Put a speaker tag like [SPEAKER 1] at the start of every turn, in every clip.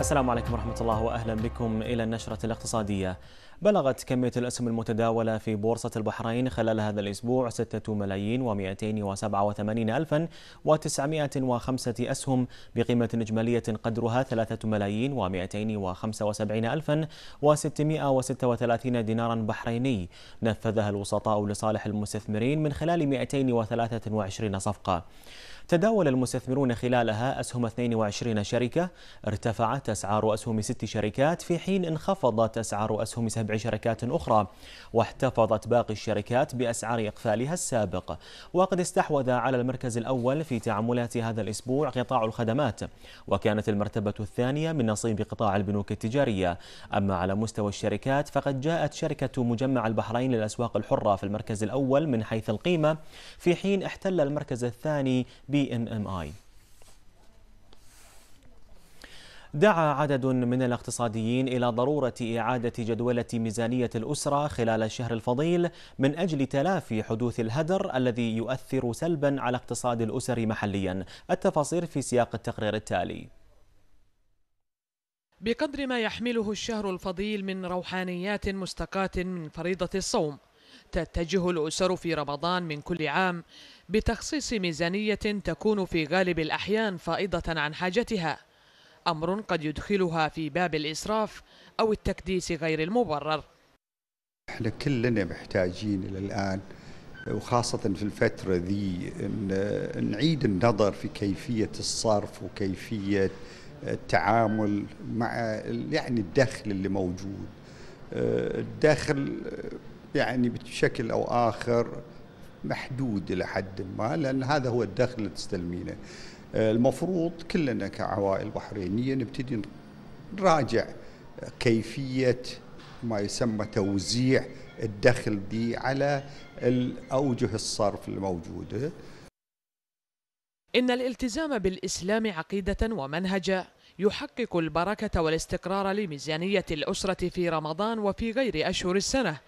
[SPEAKER 1] السلام عليكم ورحمة الله وأهلا بكم إلى النشرة الاقتصادية بلغت كمية الأسهم المتداولة في بورصة البحرين خلال هذا الأسبوع 6 ملايين و287 ألفا و905 أسهم بقيمة إجمالية قدرها 3 ملايين و275 ألفا و636 دينارا بحريني نفذها الوسطاء لصالح المستثمرين من خلال 223 صفقة تداول المستثمرون خلالها أسهم 22 شركة ارتفعت أسعار أسهم ست شركات في حين انخفضت أسعار أسهم سبع شركات أخرى واحتفظت باقي الشركات بأسعار إقفالها السابق وقد استحوذ على المركز الأول في تعاملات هذا الأسبوع قطاع الخدمات وكانت المرتبة الثانية من نصيب قطاع البنوك التجارية أما على مستوى الشركات فقد جاءت شركة مجمع البحرين للأسواق الحرة في المركز الأول من حيث القيمة في حين احتل المركز الثاني بي ان ام اي دعا عدد من الاقتصاديين إلى ضرورة إعادة جدولة ميزانية الأسرة خلال الشهر الفضيل من أجل تلافي حدوث الهدر الذي يؤثر سلبا على اقتصاد الأسر محليا التفاصيل في سياق التقرير التالي
[SPEAKER 2] بقدر ما يحمله الشهر الفضيل من روحانيات مستقاة من فريضة الصوم تتجه الأسر في رمضان من كل عام بتخصيص ميزانية تكون في غالب الأحيان فائضة عن حاجتها أمر قد يدخلها في باب الإسراف أو التكديس غير المبرر
[SPEAKER 3] احنا كلنا محتاجين إلى الآن وخاصة في الفترة ذي نعيد النظر في كيفية الصرف وكيفية التعامل مع يعني الدخل اللي موجود آه، الدخل يعني بشكل أو آخر محدود إلى حد ما لأن هذا هو الدخل اللي تستلمينه المفروض كلنا كعوائل بحرينية نبتدي نراجع كيفية ما يسمى توزيع الدخل دي على الأوجه الصرف الموجودة
[SPEAKER 2] إن الالتزام بالإسلام عقيدة ومنهجا يحقق البركة والاستقرار لميزانية الأسرة في رمضان وفي غير أشهر السنة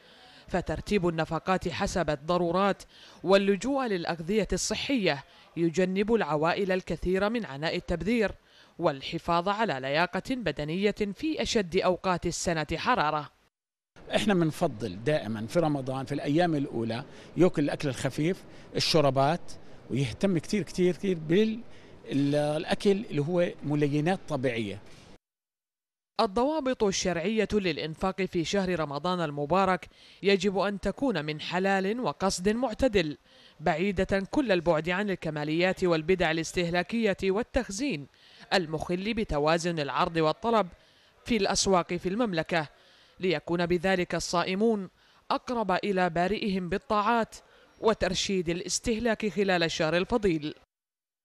[SPEAKER 2] فترتيب النفقات حسب الضرورات واللجوء للأغذية الصحية يجنب العوائل الكثير من عناء التبذير والحفاظ على لياقة بدنية في أشد أوقات السنة حرارة
[SPEAKER 1] احنا بنفضل دائما في رمضان في الايام الاولى ياكل الاكل الخفيف الشربات ويهتم كثير كثير كثير بالاكل اللي هو ملينات طبيعيه
[SPEAKER 2] الضوابط الشرعية للإنفاق في شهر رمضان المبارك يجب أن تكون من حلال وقصد معتدل بعيدة كل البعد عن الكماليات والبدع الاستهلاكية والتخزين المخل بتوازن العرض والطلب في الأسواق في المملكة ليكون بذلك الصائمون أقرب إلى بارئهم بالطاعات وترشيد الاستهلاك خلال الشهر الفضيل